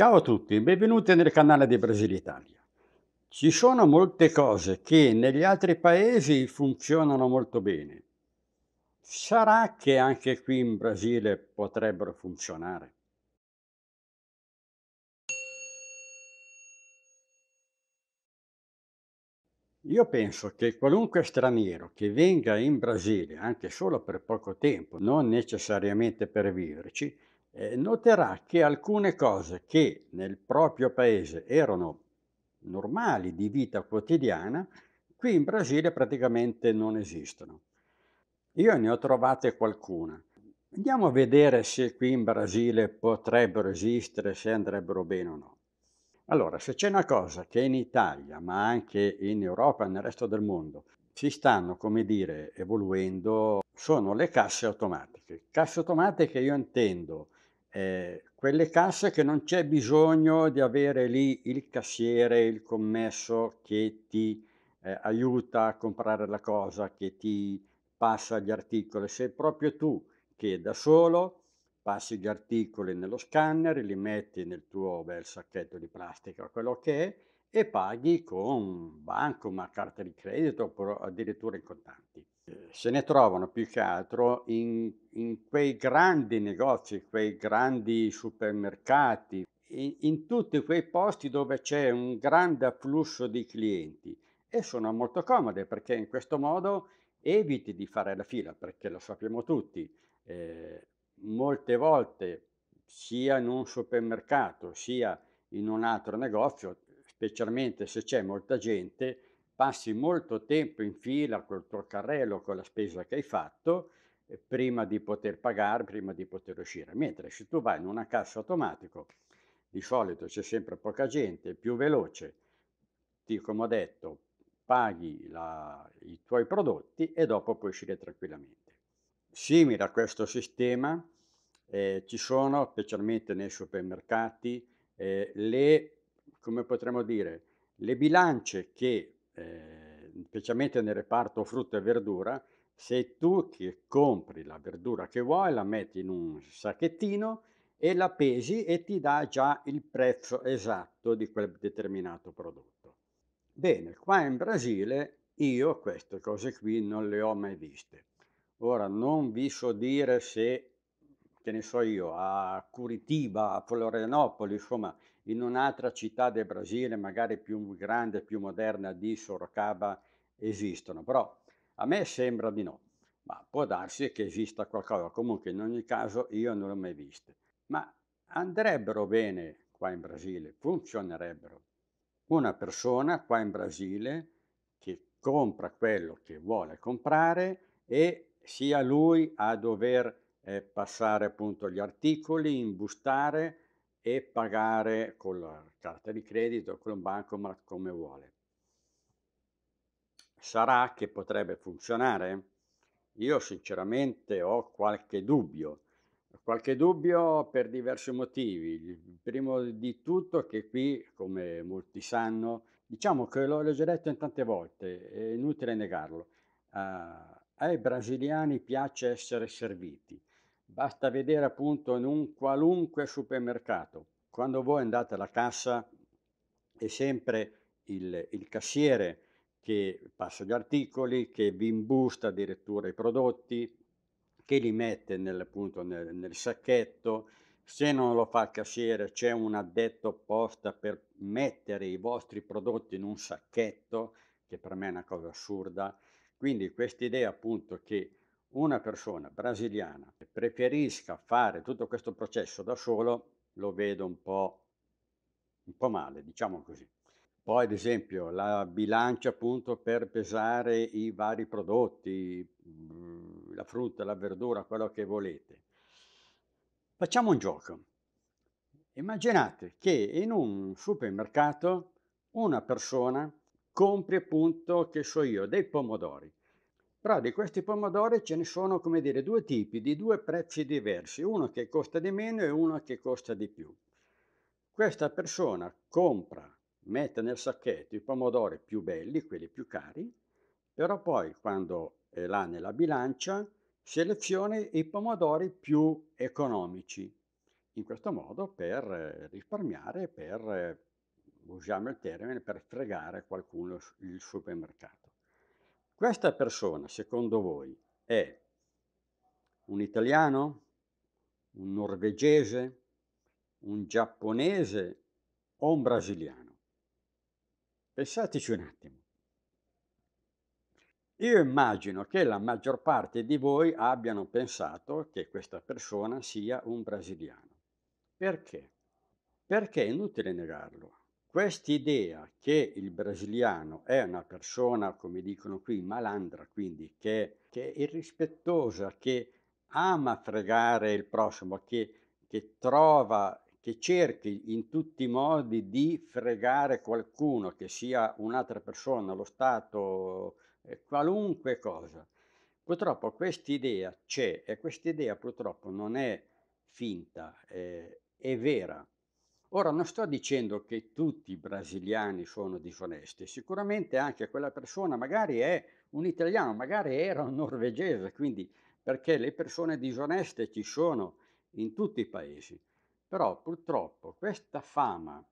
Ciao a tutti, benvenuti nel canale di Italia. Ci sono molte cose che negli altri paesi funzionano molto bene. Sarà che anche qui in Brasile potrebbero funzionare? Io penso che qualunque straniero che venga in Brasile, anche solo per poco tempo, non necessariamente per viverci, eh, noterà che alcune cose che nel proprio paese erano normali di vita quotidiana, qui in Brasile praticamente non esistono. Io ne ho trovate qualcuna. Andiamo a vedere se qui in Brasile potrebbero esistere, se andrebbero bene o no. Allora, se c'è una cosa che in Italia, ma anche in Europa e nel resto del mondo, si stanno, come dire, evoluendo, sono le casse automatiche. Casse automatiche io intendo eh, quelle casse che non c'è bisogno di avere lì il cassiere, il commesso che ti eh, aiuta a comprare la cosa, che ti passa gli articoli. Sei proprio tu che da solo passi gli articoli nello scanner, li metti nel tuo bel sacchetto di plastica, quello che è, e paghi con banco, ma carta di credito oppure addirittura in contanti se ne trovano più che altro in, in quei grandi negozi, quei grandi supermercati, in, in tutti quei posti dove c'è un grande afflusso di clienti e sono molto comode perché in questo modo eviti di fare la fila perché lo sappiamo tutti. Eh, molte volte sia in un supermercato sia in un altro negozio, specialmente se c'è molta gente, passi molto tempo in fila col tuo carrello, con la spesa che hai fatto, eh, prima di poter pagare, prima di poter uscire. Mentre se tu vai in una cassa automatico, di solito c'è sempre poca gente, è più veloce, ti, come ho detto, paghi la, i tuoi prodotti e dopo puoi uscire tranquillamente. Simile a questo sistema eh, ci sono, specialmente nei supermercati, eh, le, come potremmo dire, le bilance che eh, specialmente nel reparto frutta e verdura, sei tu che compri la verdura che vuoi, la metti in un sacchettino e la pesi e ti dà già il prezzo esatto di quel determinato prodotto. Bene, qua in Brasile io queste cose qui non le ho mai viste. Ora non vi so dire se, che ne so io, a Curitiba, a Florianopoli, insomma, in un'altra città del Brasile, magari più grande, più moderna di Sorocaba, esistono. Però a me sembra di no, ma può darsi che esista qualcosa. Comunque in ogni caso io non l'ho mai vista. Ma andrebbero bene qua in Brasile, funzionerebbero. Una persona qua in Brasile che compra quello che vuole comprare e sia lui a dover eh, passare appunto gli articoli, imbustare, e pagare con la carta di credito, con un bancomat come vuole. Sarà che potrebbe funzionare? Io sinceramente ho qualche dubbio, qualche dubbio per diversi motivi. primo di tutto che qui, come molti sanno, diciamo che l'ho, l'ho già detto in tante volte, è inutile negarlo, uh, ai brasiliani piace essere serviti Basta vedere appunto in un qualunque supermercato, quando voi andate alla cassa è sempre il, il cassiere che passa gli articoli, che vi imbusta addirittura i prodotti, che li mette nel, appunto, nel, nel sacchetto, se non lo fa il cassiere c'è un addetto apposta per mettere i vostri prodotti in un sacchetto, che per me è una cosa assurda. Quindi questa idea appunto che una persona brasiliana preferisca fare tutto questo processo da solo, lo vedo un po', un po male, diciamo così. Poi, ad esempio, la bilancia appunto per pesare i vari prodotti, mm, la frutta, la verdura, quello che volete. Facciamo un gioco. Immaginate che in un supermercato una persona compri appunto, che so io, dei pomodori però di questi pomodori ce ne sono, come dire, due tipi, di due prezzi diversi, uno che costa di meno e uno che costa di più. Questa persona compra, mette nel sacchetto i pomodori più belli, quelli più cari, però poi quando è là nella bilancia seleziona i pomodori più economici, in questo modo per eh, risparmiare, per, eh, usiamo il termine, per fregare qualcuno il supermercato. Questa persona, secondo voi, è un italiano, un norvegese, un giapponese o un brasiliano? Pensateci un attimo. Io immagino che la maggior parte di voi abbiano pensato che questa persona sia un brasiliano. Perché? Perché è inutile negarlo. Quest'idea che il brasiliano è una persona, come dicono qui, malandra, quindi che, che è irrispettosa, che ama fregare il prossimo, che, che trova, che cerchi in tutti i modi di fregare qualcuno, che sia un'altra persona, lo Stato, eh, qualunque cosa. Purtroppo questa idea c'è e questa idea purtroppo non è finta, è, è vera. Ora non sto dicendo che tutti i brasiliani sono disonesti, sicuramente anche quella persona magari è un italiano, magari era un norvegese, quindi perché le persone disoneste ci sono in tutti i paesi. Però purtroppo questa fama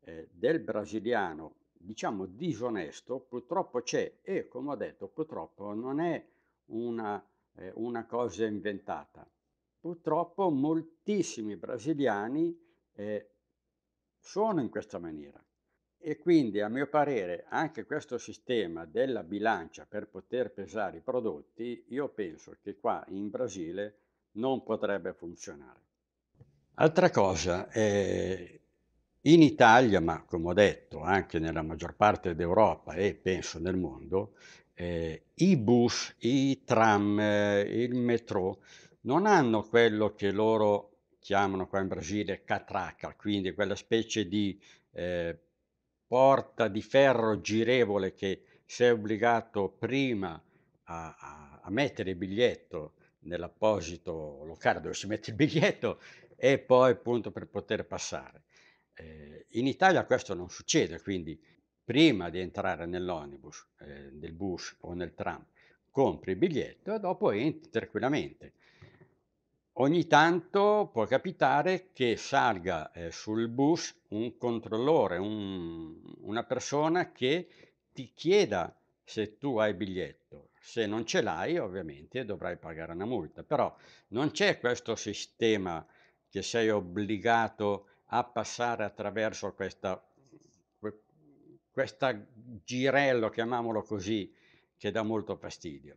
eh, del brasiliano, diciamo disonesto, purtroppo c'è e come ho detto purtroppo non è una, eh, una cosa inventata. Purtroppo moltissimi brasiliani eh, sono in questa maniera. E quindi a mio parere anche questo sistema della bilancia per poter pesare i prodotti, io penso che qua in Brasile non potrebbe funzionare. Altra cosa, eh, in Italia, ma come ho detto anche nella maggior parte d'Europa e penso nel mondo, eh, i bus, i tram, eh, il metro non hanno quello che loro chiamano qua in Brasile catraca, quindi quella specie di eh, porta di ferro girevole che sei obbligato prima a, a, a mettere il biglietto nell'apposito locale dove si mette il biglietto e poi appunto per poter passare. Eh, in Italia questo non succede, quindi prima di entrare nell'onibus, eh, nel bus o nel tram, compri il biglietto e dopo entri tranquillamente. Ogni tanto può capitare che salga eh, sul bus un controllore, un, una persona che ti chieda se tu hai biglietto. Se non ce l'hai, ovviamente dovrai pagare una multa, però non c'è questo sistema che sei obbligato a passare attraverso questa, questa girello, chiamiamolo così, che dà molto fastidio.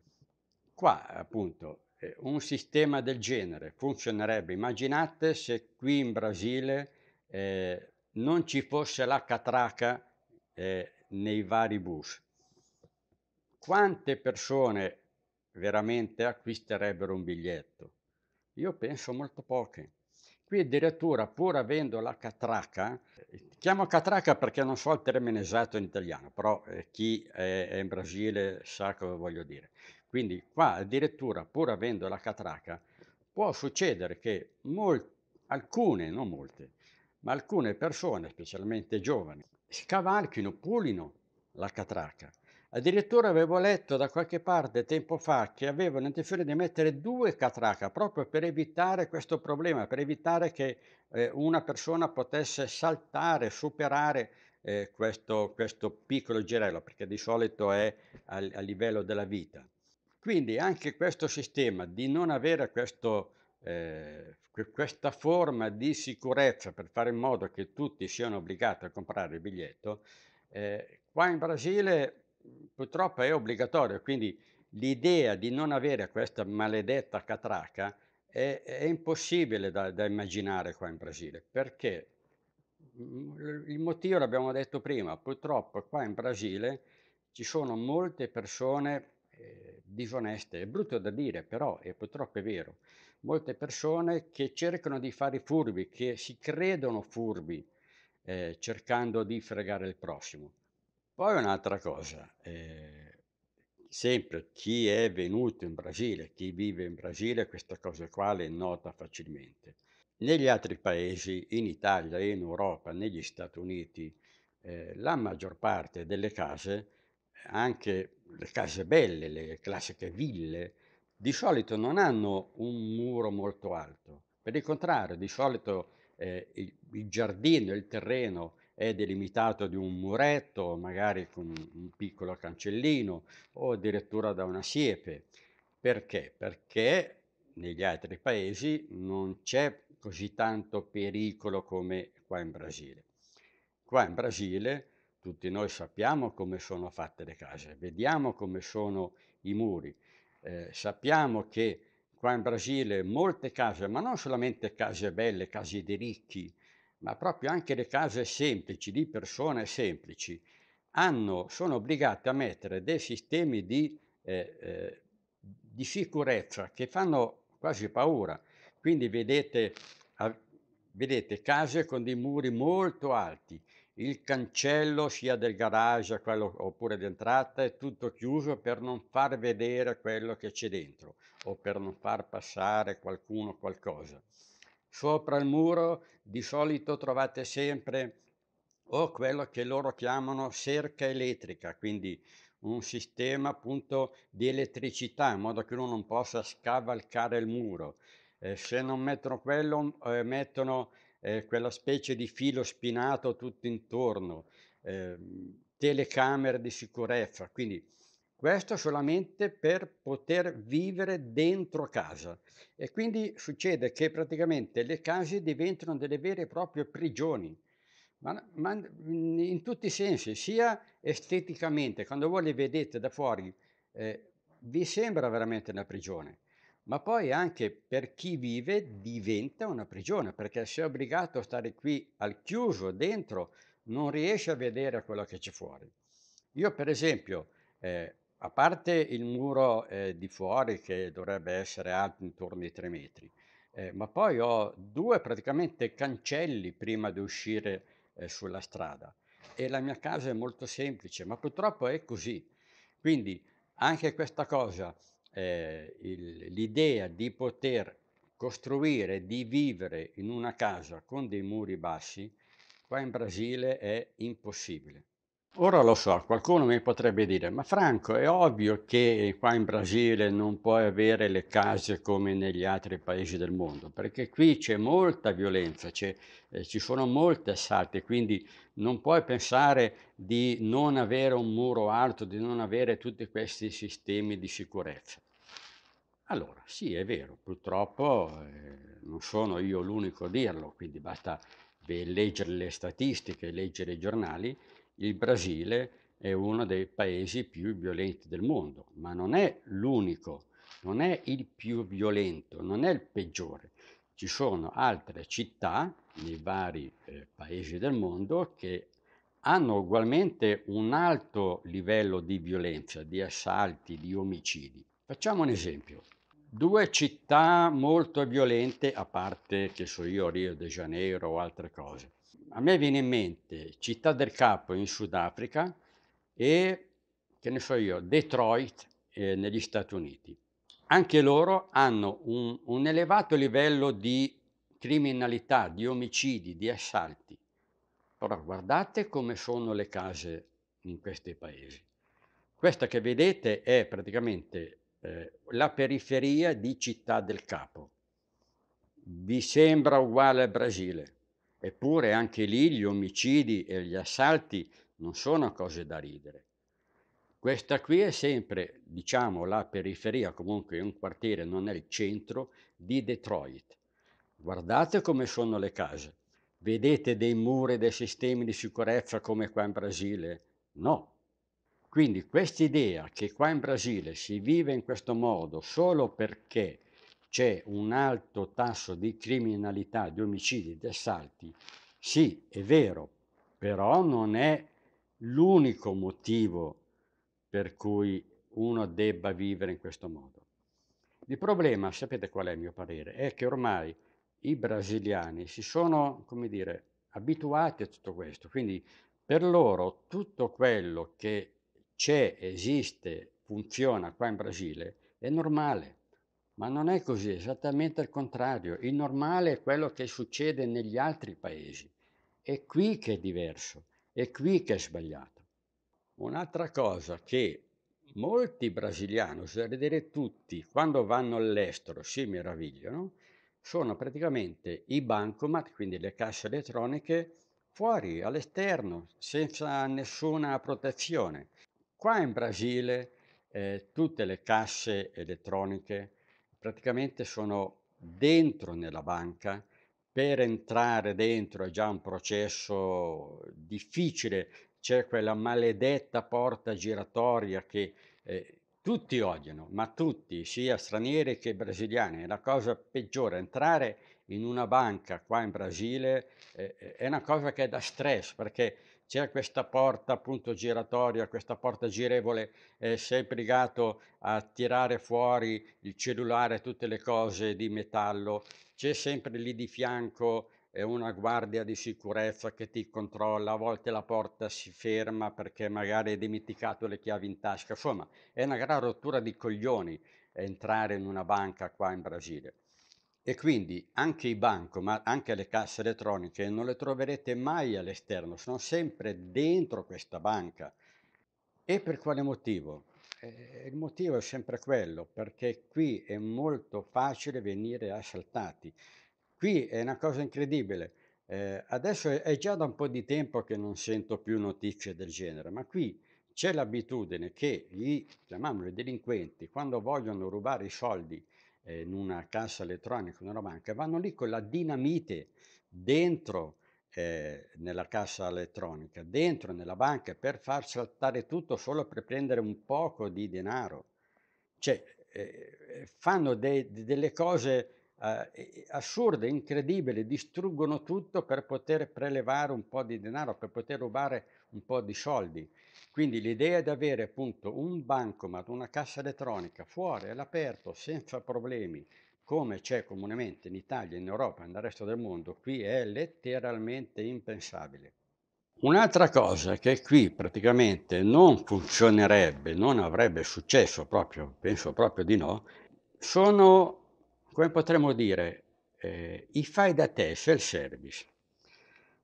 Qua appunto un sistema del genere funzionerebbe, immaginate se qui in Brasile eh, non ci fosse la catraca eh, nei vari bus. Quante persone veramente acquisterebbero un biglietto? Io penso molto poche. Qui addirittura, pur avendo la catraca, chiamo catraca perché non so il termine esatto in italiano, però eh, chi è, è in Brasile sa cosa voglio dire. Quindi qua addirittura pur avendo la catraca può succedere che mol- alcune, non molte, ma alcune persone, specialmente giovani, scavalchino, pulino la catraca. Addirittura avevo letto da qualche parte tempo fa che avevano intenzione di mettere due catraca proprio per evitare questo problema, per evitare che eh, una persona potesse saltare, superare eh, questo, questo, piccolo girello, perché di solito è a, a livello della vita. Quindi anche questo sistema di non avere questo, eh, questa forma di sicurezza per fare in modo che tutti siano obbligati a comprare il biglietto, eh, qua in Brasile mhmm, purtroppo è obbligatorio, quindi l'idea di non avere questa maledetta catraca è, è impossibile da, da immaginare qua in Brasile, perché mhmm, il motivo l'abbiamo detto prima, purtroppo qua in Brasile ci sono molte persone eh, disoneste. È brutto da dire, però è purtroppo vero. Molte persone che cercano di fare i furbi, che si credono furbi, eh, cercando di fregare il prossimo. Poi un'altra cosa, eh, sempre chi è venuto in Brasile, chi vive in Brasile, questa cosa qua è nota facilmente. Negli altri paesi, in Italia, in Europa, negli Stati Uniti, eh, la maggior parte delle case, anche le case belle, le classiche ville, di solito non hanno un muro molto alto. Per il contrario, di solito eh, il, il, giardino, il terreno è delimitato di un muretto, magari con un piccolo cancellino o addirittura da una siepe. Perché? Perché negli altri paesi non c'è così tanto pericolo come qua in Brasile. Qua in Brasile tutti noi sappiamo come sono fatte le case, vediamo come sono i muri, eh, sappiamo che qua in Brasile molte case, ma non solamente case belle, case di ricchi, ma proprio anche le case semplici, di persone semplici, hanno, sono obbligate a mettere dei sistemi di, eh, eh, di, sicurezza che fanno quasi paura. Quindi vedete, vedete case con dei muri molto alti il cancello sia del garage quello, oppure d'entrata è tutto chiuso per non far vedere quello che c'è dentro o per non far passare qualcuno qualcosa. Sopra il muro di solito trovate sempre o quello che loro chiamano cerca elettrica, quindi un sistema appunto di elettricità in modo che uno non possa scavalcare il muro. Eh, se non mettono quello, eh, mettono eh, quella specie di filo spinato tutto intorno, eh, telecamere di sicurezza, quindi questo solamente per poter vivere dentro casa. E quindi succede che praticamente le case diventano delle vere e proprie prigioni, ma, ma in tutti i sensi, sia esteticamente, quando voi le vedete da fuori, eh, vi sembra veramente una prigione ma poi anche per chi vive diventa una prigione, perché se è obbligato a stare qui al chiuso, dentro, non riesce a vedere quello che c'è fuori. Io per esempio, eh, a parte il muro eh, di fuori che dovrebbe essere alto intorno ai 3 metri, eh, ma poi ho due praticamente cancelli prima di uscire eh, sulla strada e la mia casa è molto semplice, ma purtroppo è così. Quindi anche questa cosa eh, il, l'idea di poter costruire, di vivere in una casa con dei muri bassi, qua in Brasile è impossibile. Ora lo so, qualcuno mi potrebbe dire, ma Franco, è ovvio che qua in Brasile non puoi avere le case come negli altri paesi del mondo, perché qui c'è molta violenza, c'è, eh, ci sono molti assalti, quindi non puoi pensare di non avere un muro alto, di non avere tutti questi sistemi di sicurezza. Allora, sì, è vero, purtroppo eh, non sono io l'unico a dirlo, quindi basta leggere le statistiche, leggere i giornali, il Brasile è uno dei paesi più violenti del mondo, ma non è l'unico, non è il più violento, non è il peggiore. Ci sono altre città nei vari eh, paesi del mondo che hanno ugualmente un alto livello di violenza, di assalti, di omicidi. Facciamo un esempio. Due città molto violente, a parte che so io Rio de Janeiro o altre cose. A me viene in mente Città del Capo in Sudafrica e, che ne so io, Detroit eh, negli Stati Uniti. Anche loro hanno un, un elevato livello di criminalità, di omicidi, di assalti. Però guardate come sono le case in questi paesi. Questa che vedete è praticamente eh, la periferia di Città del Capo. Vi sembra uguale al Brasile, eppure anche lì gli omicidi e gli assalti non sono cose da ridere. Questa qui è sempre, diciamo, la periferia, comunque un quartiere, non è il centro di Detroit. Guardate come sono le case. Vedete dei muri, dei sistemi di sicurezza come qua in Brasile? No, quindi quest'idea che qua in Brasile si vive in questo modo solo perché c'è un alto tasso di criminalità, di omicidi, di assalti, sì, è vero, però non è l'unico motivo per cui uno debba vivere in questo modo. Il problema, sapete qual è il mio parere, è che ormai i brasiliani si sono, come dire, abituati a tutto questo, quindi per loro tutto quello che c'è, esiste, funziona qua in Brasile, è normale. Ma non è così, è esattamente il contrario. Il normale è quello che succede negli altri paesi. È qui che è diverso, è qui che è sbagliato. Un'altra cosa che molti brasiliani, oserei dire tutti, quando vanno all'estero si meravigliano, sono praticamente i bancomat, quindi le casse elettroniche, fuori, all'esterno, senza nessuna protezione. Qua in Brasile eh, tutte le casse elettroniche praticamente sono dentro nella banca. Per entrare dentro è già un processo difficile, c'è quella maledetta porta giratoria che eh, tutti odiano, ma tutti, sia stranieri che brasiliani. È la cosa peggiore, entrare in una banca qua in Brasile eh, è una cosa che è da stress, perché c'era questa porta appunto giratoria, questa porta girevole, eh, sei brigato a tirare fuori il cellulare, tutte le cose di metallo, c'è sempre lì di fianco eh, una guardia di sicurezza che ti controlla, a volte la porta si ferma perché magari hai dimenticato le chiavi in tasca, insomma è una gran rottura di coglioni entrare in una banca qua in Brasile. E quindi anche i ma anche le casse elettroniche non le troverete mai all'esterno, sono sempre dentro questa banca. E per quale motivo? Eh, il motivo è sempre quello, perché qui è molto facile venire assaltati. Qui è una cosa incredibile. Eh, adesso è, già da un po' di tempo che non sento più notizie del genere, ma qui c'è l'abitudine che gli, chiamiamoli delinquenti, quando vogliono rubare i soldi eh, in una cassa elettronica, in una banca, vanno lì con la dinamite dentro eh, nella cassa elettronica, dentro nella banca, per far saltare tutto solo per prendere un poco di denaro. Cioè, eh, eh fanno de- de- delle cose eh, assurde, incredibili, distruggono tutto per poter prelevare un po' di denaro, per poter rubare un po' di soldi. Quindi l'idea di avere appunto un bancomat, una cassa elettronica fuori all'aperto senza problemi, come c'è comunemente in Italia, in Europa e nel resto del mondo, qui è letteralmente impensabile. Un'altra cosa che qui praticamente non funzionerebbe, non avrebbe successo proprio, penso proprio di no, sono, come potremmo dire, eh, i fai da te self-service.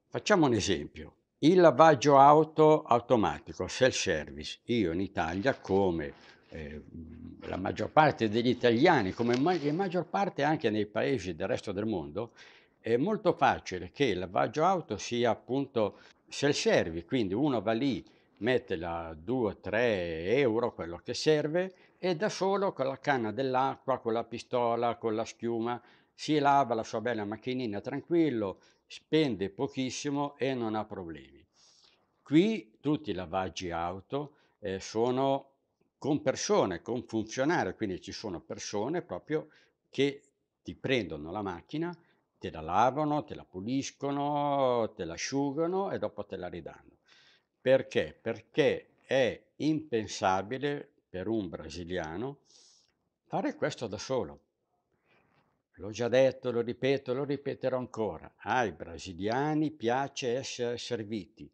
Facciamo un esempio. Il lavaggio auto automatico, self-service, io in Italia come eh, la maggior parte degli italiani, come la maggior parte anche nei paesi del resto del mondo, è molto facile che il lavaggio auto sia appunto self-service, quindi uno va lì, mette la 2-3 euro, quello che serve, e da solo con la canna dell'acqua, con la pistola, con la schiuma, si lava la sua bella macchinina tranquillo, spende pochissimo e non ha problemi. Qui tutti i lavaggi auto eh, sono con persone, con funzionari, quindi ci sono persone proprio che ti prendono la macchina, te la lavano, te la puliscono, te la asciugano e dopo te la ridanno. Perché? Perché è impensabile per un brasiliano fare questo da solo. L'ho già detto, lo ripeto, lo ripeterò ancora. Ai brasiliani piace essere serviti.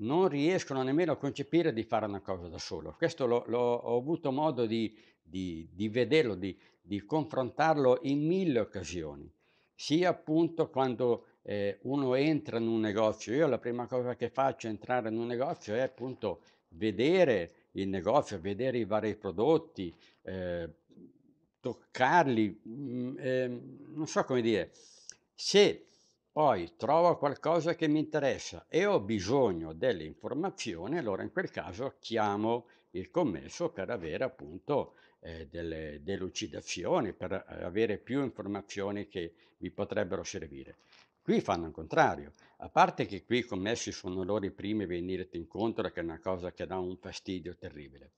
Non riescono nemmeno a concepire di fare una cosa da solo. Questo lo, lo, ho avuto modo di, di, di vederlo, di, di, confrontarlo in mille occasioni. Sia appunto quando eh, uno entra in un negozio. Io la prima cosa che faccio entrare in un negozio è appunto vedere il negozio, vedere i vari prodotti, eh, toccarli, mh, mm, eh, non so come dire, se poi trovo qualcosa che mi interessa e ho bisogno delle informazioni, allora in quel caso chiamo il commesso per avere appunto eh, delle delucidazioni, per eh, avere più informazioni che mi potrebbero servire. Qui fanno il contrario, a parte che qui i commessi sono loro i primi a venire incontro, che è una cosa che dà un fastidio terribile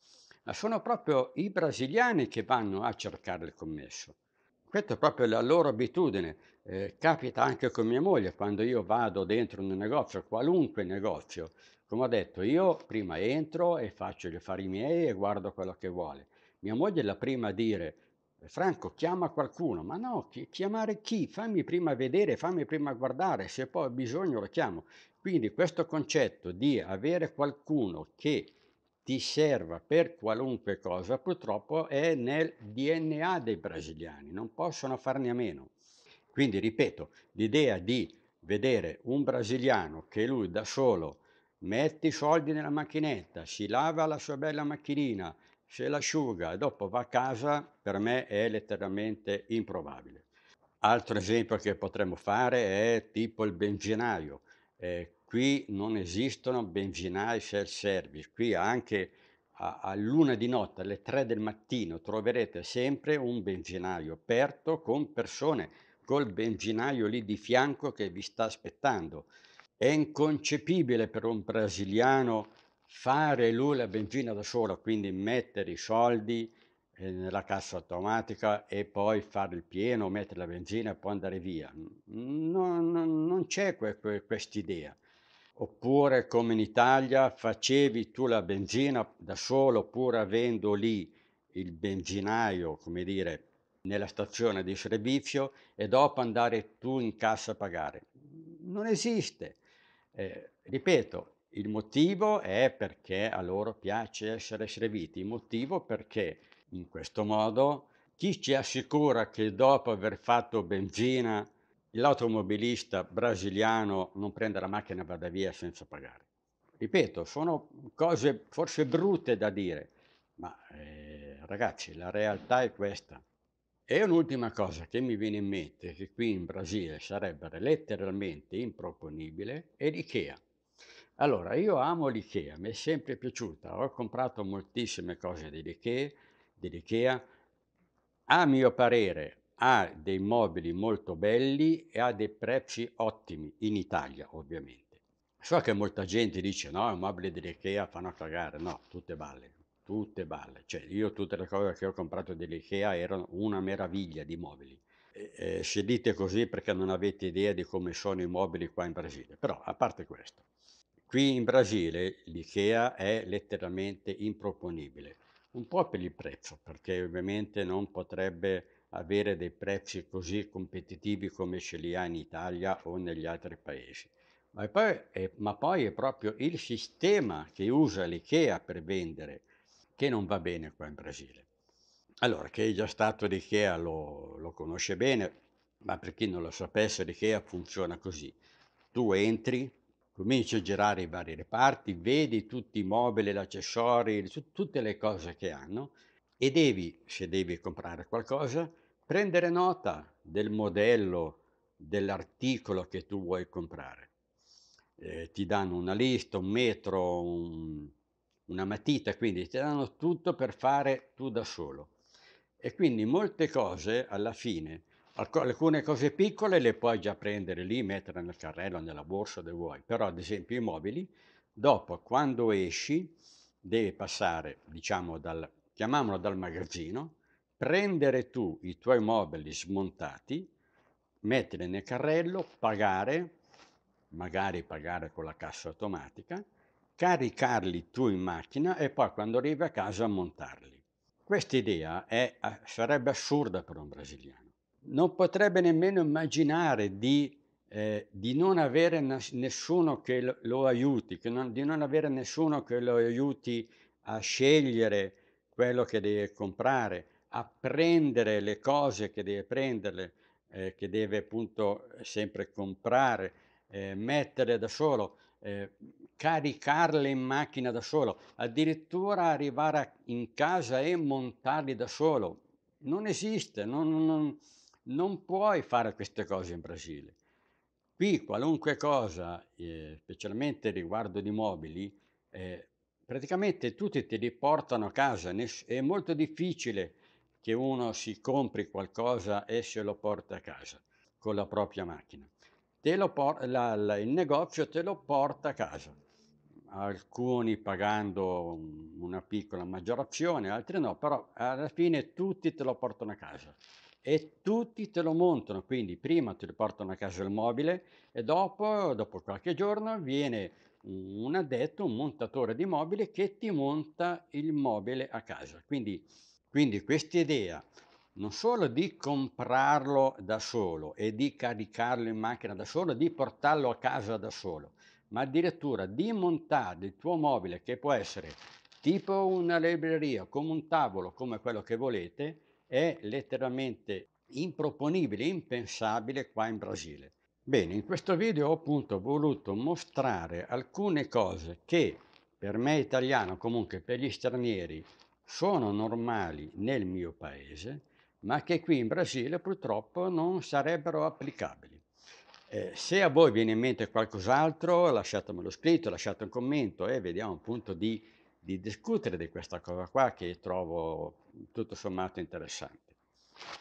ma sono proprio i brasiliani che vanno a cercare il commesso. Questa è proprio la loro abitudine. Eh, capita anche con mia moglie quando io vado dentro un negozio, qualunque negozio. Come ho detto, io prima entro e faccio gli affari miei e guardo quello che vuole. Mia moglie è la prima a dire, eh, Franco, chiama qualcuno. Ma no, chi, chiamare chi? Fammi prima vedere, fammi prima guardare, se poi ho bisogno lo chiamo. Quindi questo concetto di avere qualcuno che ti serva per qualunque cosa, purtroppo è nel DNA dei brasiliani, non possono farne a meno. Quindi, ripeto, l'idea di vedere un brasiliano che lui da solo mette i soldi nella macchinetta, si lava la sua bella macchinina, se l'asciuga e dopo va a casa, per me è letteralmente improbabile. Altro esempio che potremmo fare è tipo il benzinaio. Eh, qui non esistono benzinai self-service, qui anche a, a luna di notte, alle 3 del mattino, troverete sempre un benzinaio aperto con persone col benzinaio lì di fianco che vi sta aspettando. È inconcepibile per un brasiliano fare lui la benzina da solo, quindi mettere i soldi eh, nella cassa automatica e poi fare il pieno, mettere la benzina e poi andare via. Non, non, non c'è que, que, quest'idea oppure come in Italia facevi tu la benzina da solo pur avendo lì il benzinaio, come dire, nella stazione di servizio e dopo andare tu in cassa a pagare. Non esiste. Eh, ripeto, il motivo è perché a loro piace essere serviti, il motivo perché in questo modo chi ci assicura che dopo aver fatto benzina l'automobilista brasiliano non prende la macchina e vada via senza pagare. Ripeto, sono cose forse brutte da dire, ma eh, ragazzi la realtà è questa. E un'ultima cosa che mi viene in mente, che qui in Brasile sarebbe letteralmente improponibile, è l'IKEA. Allora, io amo l'IKEA, mi è sempre piaciuta, ho comprato moltissime cose dell'IKEA, dell'IKEA. A mio parere, ha dei mobili molto belli e ha dei prezzi ottimi, in Italia ovviamente. So che molta gente dice no, i mobili dell'IKEA fanno cagare, no, tutte balle, tutte balle. Cioè io tutte le cose che ho comprato dell'IKEA erano una meraviglia di mobili. eh, se dite così perché non avete idea di come sono i mobili qua in Brasile, però a parte questo, qui in Brasile l'IKEA è letteralmente improponibile, un po' per il prezzo, perché ovviamente non potrebbe avere dei prezzi così competitivi come ce li ha in Italia o negli altri paesi. Ma poi, è, ma poi è proprio il sistema che usa l'IKEA per vendere che non va bene qua in Brasile. Allora, chi è già stato di Ikea lo, lo, conosce bene, ma per chi non lo sapesse, l'Ikea funziona così. Tu entri, cominci a girare i vari reparti, vedi tutti i mobili, gli accessori, tutte le cose che hanno e devi, se devi comprare qualcosa, prendere nota del modello dell'articolo che tu vuoi comprare. Eh, ti danno una lista, un metro, un, una matita, quindi ti danno tutto per fare tu da solo. E quindi molte cose alla fine, alcune cose piccole le puoi già prendere lì, mettere nel carrello, nella borsa dove vuoi, però ad esempio i mobili, dopo quando esci devi passare, diciamo, dal, chiamiamolo dal magazzino, prendere tu i tuoi mobili smontati, metterli nel carrello, pagare, magari pagare con la cassa automatica, caricarli tu in macchina e poi quando arrivi a casa montarli. Questa idea sarebbe assurda per un brasiliano. Non potrebbe nemmeno immaginare di, eh, di non avere nessuno che lo, lo aiuti, che non, di non avere nessuno che lo aiuti a scegliere quello che deve comprare, a prendere le cose che deve prenderle, eh, che deve appunto eh, sempre comprare, eh, mettere da solo, eh, caricarle in macchina da solo, addirittura arrivare a, in casa e montarli da solo. Non esiste, non, non, non puoi fare queste cose in Brasile. Qui qualunque cosa, eh, specialmente riguardo di mobili, eh, praticamente tutti ti riportano a casa è molto difficile che uno si compri qualcosa e se lo porta a casa con la propria macchina. Por- la, la, il negozio te lo porta a casa, alcuni pagando una piccola maggiorazione, altri no, però alla fine tutti te lo portano a casa e tutti te lo montano, quindi prima te lo portano a casa il mobile e dopo, dopo qualche giorno viene un addetto, un montatore di mobile che ti monta il mobile a casa. Quindi quindi questa idea non solo di comprarlo da solo e di caricarlo in macchina da solo, di portarlo a casa da solo, ma addirittura di montare il tuo mobile che può essere tipo una libreria, come un tavolo, come quello che volete, è letteralmente improponibile, impensabile qua in Brasile. Bene, in questo video ho appunto voluto mostrare alcune cose che per me italiano, comunque per gli stranieri, sono normali nel mio paese, ma che qui in Brasile purtroppo non sarebbero applicabili. Eh, se a voi viene in mente qualcos'altro, lasciatemelo scritto, lasciate un commento e vediamo appunto di, di discutere di questa cosa qua che trovo tutto sommato interessante.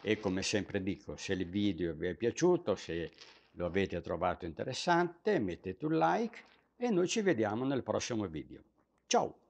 E come sempre dico, se il video vi è piaciuto, se lo avete trovato interessante, mettete un like e noi ci vediamo nel prossimo video. Ciao!